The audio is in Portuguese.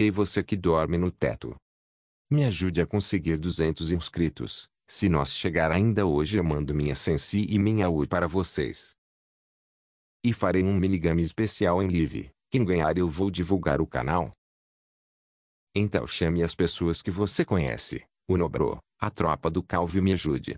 Ei você que dorme no teto. Me ajude a conseguir 200 inscritos. Se nós chegar ainda hoje eu mando minha Sensi e minha Ui para vocês. E farei um minigame especial em live. Quem ganhar eu vou divulgar o canal. Então chame as pessoas que você conhece. O Nobro, a tropa do Calvio me ajude.